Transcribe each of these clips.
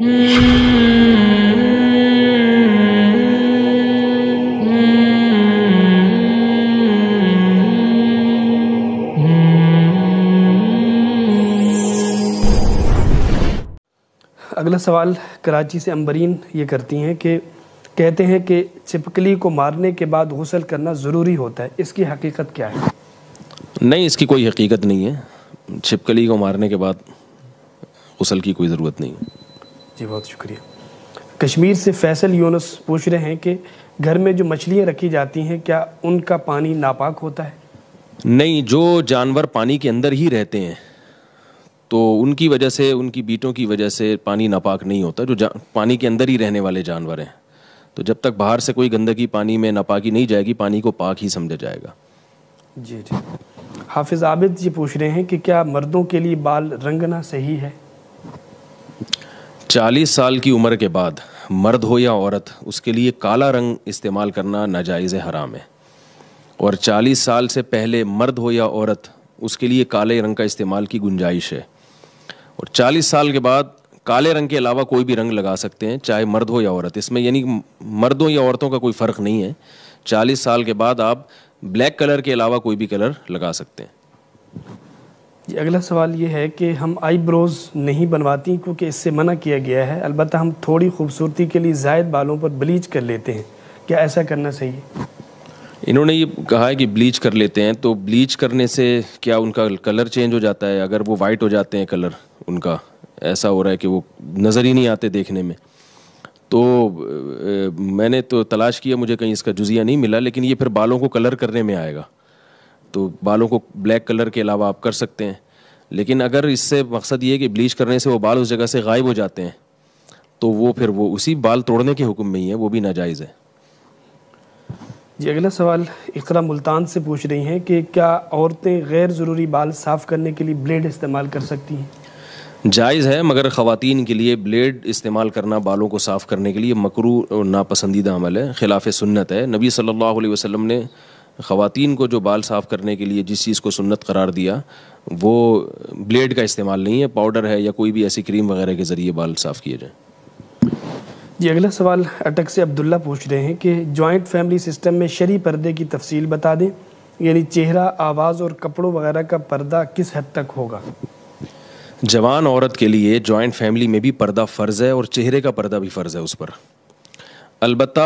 अगला सवाल कराची से अंबरीन ये करती हैं कि कहते हैं कि चिपकली को मारने के बाद गसल करना ज़रूरी होता है इसकी हकीकत क्या है नहीं इसकी कोई हकीकत नहीं है छिपकली को मारने के बाद गसल की कोई ज़रूरत नहीं है जी बहुत शुक्रिया कश्मीर से फैसल यूनस पूछ रहे हैं कि घर में जो मछलियाँ रखी जाती हैं क्या उनका पानी नापाक होता है नहीं जो जानवर पानी के अंदर ही रहते हैं तो उनकी वजह से उनकी बीटों की वजह से पानी नापाक नहीं होता जो पानी के अंदर ही रहने वाले जानवर हैं तो जब तक बाहर से कोई गंदगी पानी में नापाकी नहीं जाएगी पानी को पाक ही समझा जाएगा जी जी हाफिज़ आबिद जी पूछ रहे हैं कि क्या मर्दों के लिए बाल रंगना सही है चालीस साल की उम्र के बाद मर्द हो या औरत उसके लिए काला रंग इस्तेमाल करना नाजायज़ हराम है और चालीस साल से पहले मर्द हो या औरत उसके लिए काले रंग का इस्तेमाल की गुंजाइश है और चालीस साल के बाद काले रंग के अलावा कोई भी रंग लगा सकते हैं चाहे मर्द हो या औरत इसमें यानी मर्दों या औरतों का कोई फ़र्क नहीं है चालीस साल के बाद आप ब्लैक कलर के अलावा कोई भी कलर लगा सकते हैं जी अगला सवाल ये है कि हम आईब्रोज़ नहीं बनवाती क्योंकि इससे मना किया गया है अलबत्त हम थोड़ी खूबसूरती के लिए जायद बालों पर ब्लीच कर लेते हैं क्या ऐसा करना सही है इन्होंने ये कहा है कि ब्लीच कर लेते हैं तो ब्लीच करने से क्या उनका कलर चेंज हो जाता है अगर वो वाइट हो जाते हैं कलर उनका ऐसा हो रहा है कि वो नज़र ही नहीं आते देखने में तो ए, मैंने तो तलाश किया मुझे कहीं इसका जुजिया नहीं मिला लेकिन ये फिर बालों को कलर करने में आएगा तो बालों को ब्लैक कलर के अलावा आप कर सकते हैं लेकिन अगर इससे मकसद ये है कि ब्लीच करने से वो बाल उस जगह से गायब हो जाते हैं तो वो फिर वो उसी बाल तोड़ने के हुक्म में ही है वो भी नाजायज़ है जी अगला सवाल इकरा मुल्तान से पूछ रही हैं कि क्या औरतें गैर ज़रूरी बाल साफ़ करने के लिए ब्लेड इस्तेमाल कर सकती हैं जायज़ है मगर ख़वातीन के लिए ब्लेड इस्तेमाल करना बालों को साफ़ करने के लिए मकरू और नापसंदीदा अमल है खिलाफ सुन्नत है नबी सल्लल्लाहु अलैहि वसल्लम ने ख़वान को जो बाल साफ़ करने के लिए जिस चीज़ को सुन्नत करार दिया वो ब्लेड का इस्तेमाल नहीं है पाउडर है या कोई भी ऐसी क्रीम वगैरह के ज़रिए बाल साफ़ किए जाएँ जी अगला सवाल अटक से अब्दुल्ला पूछ रहे हैं कि जॉइंट फैमिली सिस्टम में शरी पर्दे की तफसील बता दें यानी चेहरा आवाज़ और कपड़ों वगैरह का पर्दा किस हद तक होगा जवान औरत के लिए जॉइंट फैमिली में भी पर्दा फ़र्ज़ है और चेहरे का पर्दा भी फ़र्ज़ है उस पर अलबत्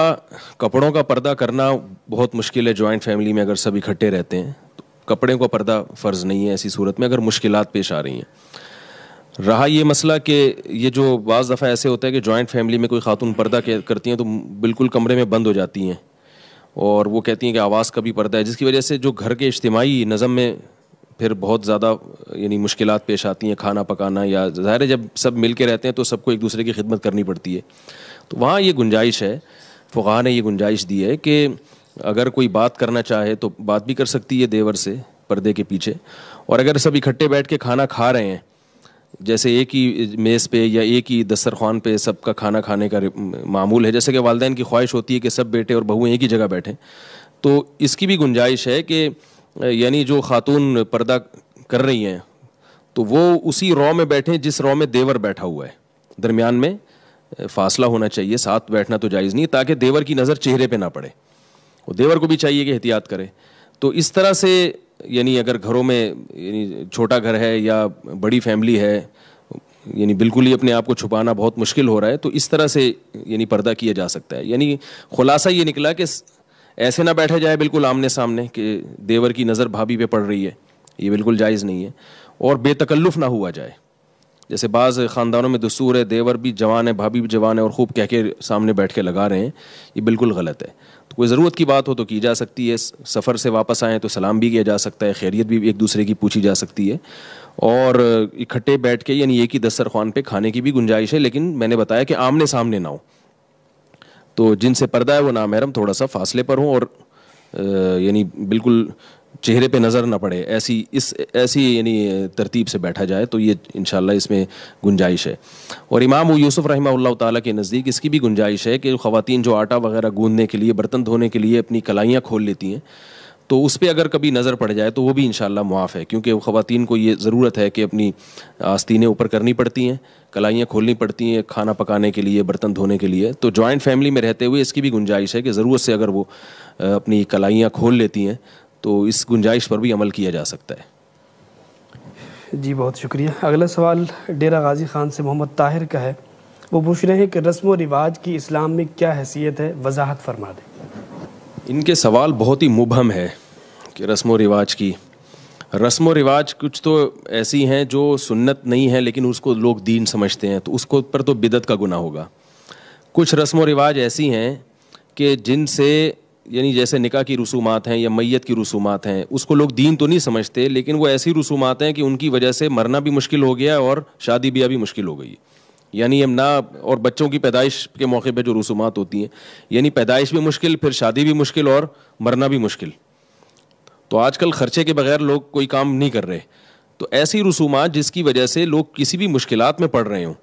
कपड़ों का पर्दा करना बहुत मुश्किल है जॉइंट फैमिली में अगर सब इकट्ठे रहते हैं तो कपड़े का पर्दा फ़र्ज़ नहीं है ऐसी सूरत में अगर मुश्किल पेश आ रही हैं रहा ये मसला कि ये जो बज़ दफ़ा ऐसे होता है कि जॉइंट फैमिली में कोई खातून पर्दा करती हैं तो बिल्कुल कमरे में बंद हो जाती हैं और वो कहती हैं कि आवाज़ का भी पर्दा है जिसकी वजह से जो घर के इज्तमाही नज़म में फिर बहुत ज़्यादा यानी मुश्किल पेश आती हैं खाना पकाना या ज़ाहिर है जब सब मिल के रहते हैं तो सबको एक दूसरे की खिदमत करनी पड़ती है तो वहाँ ये गुंजाइश है फ़ुहा ने ये गुंजाइश दी है कि अगर कोई बात करना चाहे तो बात भी कर सकती है देवर से पर्दे के पीछे और अगर सब इकट्ठे बैठ के खाना खा रहे हैं जैसे एक ही मेज़ पे या एक ही दस्तरखान पे सबका खाना खाने का मामूल है जैसे कि वालदेन की ख्वाहिश होती है कि सब बेटे और बहू एक ही जगह बैठें तो इसकी भी गुंजाइश है कि यानी जो खातून पर्दा कर रही हैं तो वो उसी रॉ में बैठें जिस रॉ में देवर बैठा हुआ है दरमियान में फासला होना चाहिए साथ बैठना तो जायज़ नहीं ताकि देवर की नज़र चेहरे पे ना पड़े और देवर को भी चाहिए कि एहतियात करे तो इस तरह से यानी अगर घरों में यानी छोटा घर है या बड़ी फैमिली है यानी बिल्कुल ही अपने आप को छुपाना बहुत मुश्किल हो रहा है तो इस तरह से यानी पर्दा किया जा सकता है यानी खुलासा ये निकला कि ऐसे ना बैठा जाए बिल्कुल आमने सामने कि देवर की नज़र भाभी पे पड़ रही है ये बिल्कुल जायज़ नहीं है और बेतकल्लुफ़ ना हुआ जाए जैसे बाज़ ख़ानदानों में दसूर है देवर भी जवान है भाभी भी जवान है और खूब कह के सामने बैठ के लगा रहे हैं ये बिल्कुल गलत है तो कोई ज़रूरत की बात हो तो की जा सकती है सफ़र से वापस आएँ तो सलाम भी किया जा सकता है खैरियत भी एक दूसरे की पूछी जा सकती है और इकट्ठे बैठ के यानी एक ही दस्तरखान पे खाने की भी गुंजाइश है लेकिन मैंने बताया कि आमने सामने ना हो तो जिनसे पर्दा है वो नामहरम थोड़ा सा फासले पर हों और यानी बिल्कुल चेहरे पे नज़र ना पड़े ऐसी इस ऐसी यानी तरतीब से बैठा जाए तो ये इन इसमें गुंजाइश है और इमाम यूसुफ़ रही ताली के नज़दीक इसकी भी गुंजाइश है कि ख़वान जो आटा वगैरह गूँधने के लिए बर्तन धोने के लिए अपनी कलाइयाँ खोल लेती हैं तो उस पर अगर कभी नज़र पड़ जाए तो वो भी इन मुआफ़ है क्योंकि ख़वान को ये ज़रूरत है कि अपनी आस्तीनें ऊपर करनी पड़ती हैं कलाइयाँ खोलनी पड़ती हैं खाना पकाने के लिए बर्तन धोने के लिए तो जॉइंट फैमिली में रहते हुए इसकी भी गुंजाइश है कि ज़रूरत से अगर वो अपनी कलाइयाँ खोल लेती हैं तो इस गुंजाइश पर भी अमल किया जा सकता है जी बहुत शुक्रिया अगला सवाल डेरा गाजी खान से मोहम्मद ताहिर का है वो पूछ रहे हैं कि रस्म व रिवाज की इस्लाम में क्या हैसियत है वजाहत फरमा दें इनके सवाल बहुत ही मुबहम है कि रस्म व रिवाज की रस्म व रिवाज कुछ तो ऐसी हैं जो सुन्नत नहीं है लेकिन उसको लोग दीन समझते हैं तो उसको पर तो बिदत का गुना होगा कुछ रस्म व रिवाज ऐसी हैं कि जिनसे यानी जैसे निका की रसूमात हैं या मैत की रसूमात हैं उसको लोग दीन तो नहीं समझते लेकिन वो ऐसी रसूमात हैं कि उनकी वजह से मरना भी मुश्किल हो गया और शादी ब्याह भी मुश्किल हो गई यानी हम ना और बच्चों की पैदाइश के मौके पर जो रसूमात होती हैं यानी पैदाइश भी मुश्किल फिर शादी भी मुश्किल और मरना भी मुश्किल तो आजकल खर्चे के बगैर लोग कोई काम नहीं कर रहे तो ऐसी रसूमात जिसकी वजह से लोग किसी भी मुश्किल में पड़ रहे हों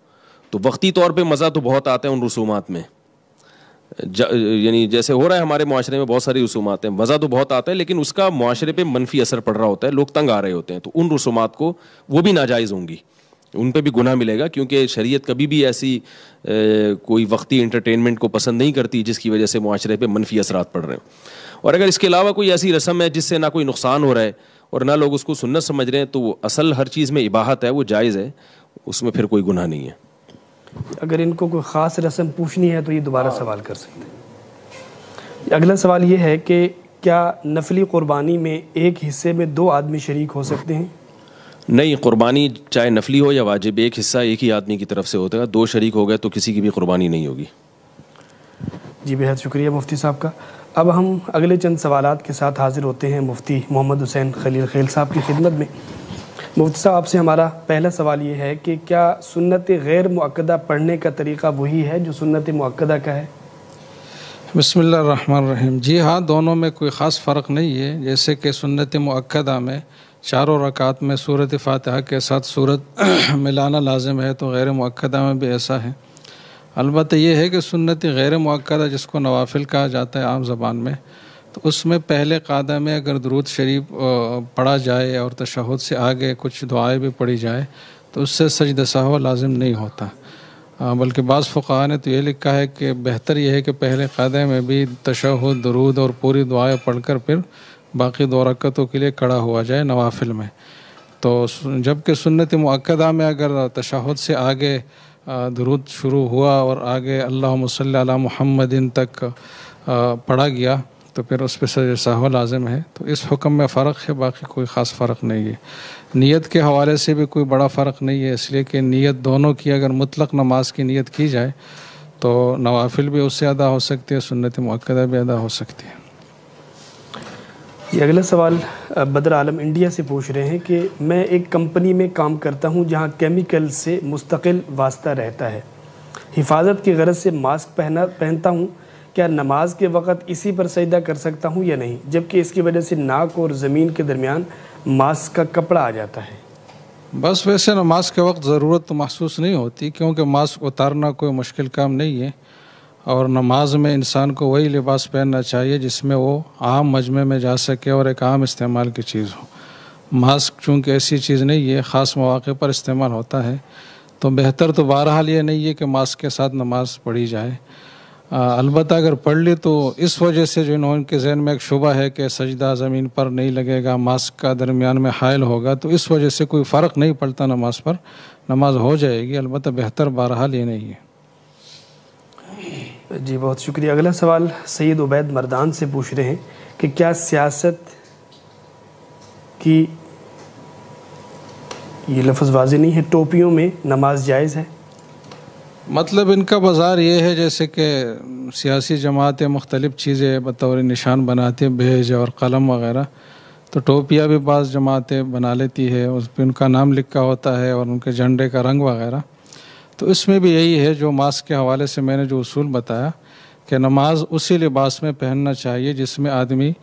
तो वक्ती तौर पर मज़ा तो बहुत आता है उन रसूमात में यानी जैसे हो रहा है हमारे माशरे में बहुत सारी रसूमात हैं मज़ा तो बहुत आता है लेकिन उसका माशरे पे मनफी असर पड़ रहा होता है लोग तंग आ रहे होते हैं तो उन रसूमात को वो भी नाजायज़ होंगी उन पर भी गुना मिलेगा क्योंकि शरीयत कभी भी ऐसी ए, कोई वक्ती इंटरटेनमेंट को पसंद नहीं करती जिसकी वजह से माशरे पर मनफी असरात पड़ रहे हैं और अगर इसके अलावा कोई ऐसी रस्म है जिससे ना कोई नुकसान हो रहा है और ना लोग उसको सुनत समझ रहे हैं तो असल हर चीज़ में इबाहत है वो जायज़ है उसमें फिर कोई गुना नहीं है अगर इनको कोई ख़ास रस्म पूछनी है तो ये दोबारा हाँ। सवाल कर सकते हैं अगला सवाल ये है कि क्या नफली क़ुरबानी में एक हिस्से में दो आदमी शरीक हो सकते हैं नहीं कुर्बानी चाहे नफली हो या वाजिब एक हिस्सा एक ही आदमी की तरफ से होता है दो शरीक हो गए तो किसी की भी कुर्बानी नहीं होगी जी बेहद शुक्रिया मुफ्ती साहब का अब हम अगले चंद सवाल के साथ हाज़िर होते हैं मुफ्ती मोहम्मद हुसैन खलील खेल साहब की खिदमत में मुफ्ती साहब आपसे हमारा पहला सवाल ये है कि क्या सुन्नत गैर मक्दा पढ़ने का तरीका वही है जो सुन्नत मक्दा का है बसमीम जी हाँ दोनों में कोई ख़ास फ़र्क नहीं है जैसे कि सुन्नत मक्दा में चारों रकात में सूरत फातह के साथ सूरत मिलाना लाजम है तो गैर मक्दा में भी ऐसा है अलबत्त यह है कि सुन्नत गैर मक्दा जिसको नवाफिल कहा जाता है आम जबान में तो उसमें पहले कादा में अगर दरूद शरीफ पढ़ा जाए और तशहद से आगे कुछ दुआएं भी पढ़ी जाए तो उससे सजद हुआ लाजिम नहीं होता बल्कि बाज़ फ़ुका ने तो ये लिखा है कि बेहतर यह है कि पहले कादे में भी तशहद दरूद और पूरी दुआएं पढ़कर फिर बाकी दो रकतों के लिए खड़ा हुआ जाए नवाफिल में तो जबकि सुन्नत मक्दा में अगर तशहद से आगे दरूद शुरू हुआ और आगे अल्लाह मसल महमदिन तक पढ़ा गया तो फिर उस पर सहो लाजम है तो इस हुक्म में फ़र्क है बाकी कोई ख़ास फ़र्क नहीं है नीयत के हवाले से भी कोई बड़ा फ़र्क नहीं है इसलिए कि नीयत दोनों की अगर मुतलक नमाज की नीयत की जाए तो नवाफिल भी उससे अदा हो सकती है सुन्नत मक्दा भी अदा हो सकती है ये अगला सवाल बदर आलम इंडिया से पूछ रहे हैं कि मैं एक कंपनी में काम करता हूँ जहाँ केमिकल से मुस्तकिल वास्ता रहता है हिफाजत की गरज से मास्क पहना पहनता हूँ क्या नमाज के वक़्त इसी पर सजदा कर सकता हूँ या नहीं जबकि इसकी वजह से नाक और ज़मीन के दरमियान मास्क का कपड़ा आ जाता है बस वैसे नमाज के वक्त ज़रूरत तो महसूस नहीं होती क्योंकि मास्क उतारना कोई मुश्किल काम नहीं है और नमाज में इंसान को वही लिबास पहनना चाहिए जिसमें वो आम मजमे में जा सके और एक आम इस्तेमाल की चीज़ हो मास्क चूँकि ऐसी चीज़ नहीं है ख़ास मौाक़े पर इस्तेमाल होता है तो बेहतर तो बहरहाल ये नहीं है कि मास्क के साथ नमाज़ पढ़ी जाए अलबत् अगर पढ़ ली तो इस वजह से जो इन्होंने के जहन में एक शुबा है कि सजदा ज़मीन पर नहीं लगेगा मास्क का दरमियान में हायल होगा तो इस वजह से कोई फ़र्क नहीं पड़ता नमाज पर नमाज हो जाएगी अलबत् बेहतर बहरहाल ये नहीं है जी बहुत शुक्रिया अगला सवाल सैद उबैद मरदान से पूछ रहे हैं कि क्या सियासत की ये लफ्ज़ वाजी नहीं है टोपियों में नमाज जायज़ है मतलब इनका बाज़ार ये है जैसे कि सियासी जमातें मुख्तलिफ़ चीज़ें बतौर निशान बनाती हैं भेज और कलम वगैरह तो टोपिया भी बाज़ जमातें बना लेती है उस पर उनका नाम लिखा होता है और उनके झंडे का रंग वगैरह तो इसमें भी यही है जो मास्क के हवाले से मैंने जो उसूल बताया कि नमाज उसी लिबास में पहनना चाहिए जिसमें आदमी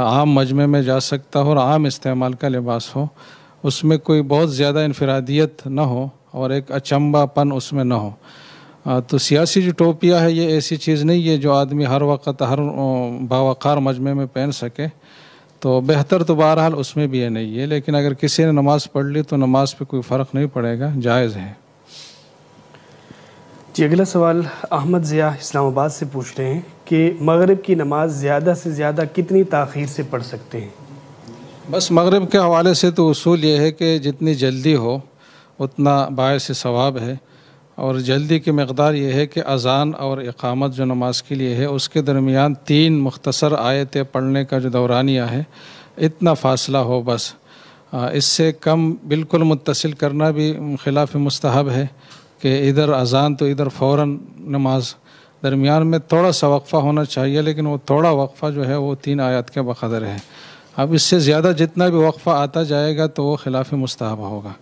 आम मजमे में जा सकता हो और आम इस्तेमाल का लिबास हो उसमें कोई बहुत ज़्यादा इनफरादियत ना हो और एक अचंबापन उसमें ना हो तो सियासी जो टोपिया है ये ऐसी चीज़ नहीं है जो आदमी हर वक्त हर बावकार मजमे में पहन सके तो बेहतर तो बहरहाल उसमें भी ये नहीं है लेकिन अगर किसी ने नमाज़ पढ़ ली तो नमाज पे कोई फ़र्क नहीं पड़ेगा जायज़ है जी अगला सवाल अहमद ज़िया इस्लामाबाद से पूछ रहे हैं कि मगरब की नमाज ज़्यादा से ज़्यादा कितनी तखीर से पढ़ सकते हैं बस मगरब के हवाले से तो असूल ये है कि जितनी जल्दी हो उतना बायस सवाब है और जल्दी की मकदार ये है कि अज़ान और इकामत जो नमाज के लिए है उसके दरमियान तीन मुख्तसर आयतें पढ़ने का जो दौरानिया है इतना फासला हो बस इससे कम बिल्कुल मुतसिल करना भी खिलाफ मस्तहब है कि इधर अज़ान तो इधर फ़ौर नमाज दरमियान में थोड़ा सा वक्फ़ा होना चाहिए लेकिन वो थोड़ा वक्फ़ा जो है वो तीन आयत के बकदर है अब इससे ज़्यादा जितना भी वक्फ़ा आता जाएगा तो वो खिलाफ मस्तहब होगा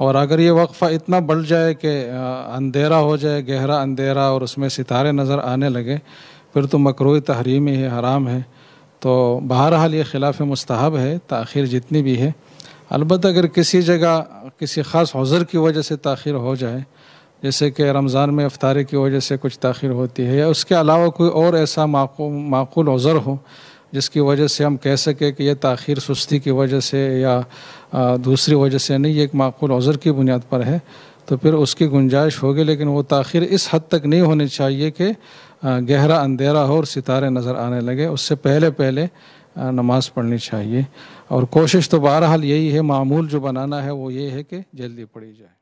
और अगर ये वक्फा इतना बढ़ जाए कि अंधेरा हो जाए गहरा अंधेरा और उसमें सितारे नज़र आने लगे फिर तो मकर तहरीम है हराम है तो बहरहाल ये खिलाफ मस्तहब है तखिर जितनी भी है अलबत् अगर किसी जगह किसी ख़ास हजर की वजह से तखिर हो जाए जैसे कि रमज़ान में अफ्तारी की वजह से कुछ तखिर होती है या उसके अलावा कोई और ऐसा माकूल हजर हो जिसकी वजह से हम कह सकें कि यह तखिर सुस्ती की वजह से या दूसरी वजह से नहीं ये एक माकूल अज़र की बुनियाद पर है तो फिर उसकी गुंजाइश होगी लेकिन वो तखिर इस हद तक नहीं होनी चाहिए कि गहरा अंधेरा हो और सितारे नज़र आने लगे उससे पहले पहले नमाज़ पढ़नी चाहिए और कोशिश तो बहरहाल यही है मामूल जो बनाना है वो ये है कि जल्दी पढ़ी जाए